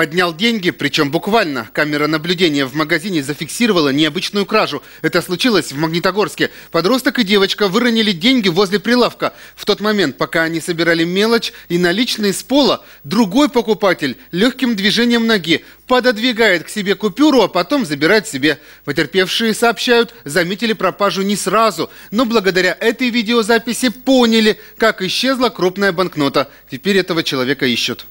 поднял деньги, причем буквально. Камера наблюдения в магазине зафиксировала необычную кражу. Это случилось в Магнитогорске. Подросток и девочка выронили деньги возле прилавка. В тот момент, пока они собирали мелочь и наличные с пола, другой покупатель легким движением ноги пододвигает к себе купюру, а потом забирает себе. Потерпевшие сообщают, заметили пропажу не сразу, но благодаря этой видеозаписи поняли, как исчезла крупная банкнота. Теперь этого человека ищут.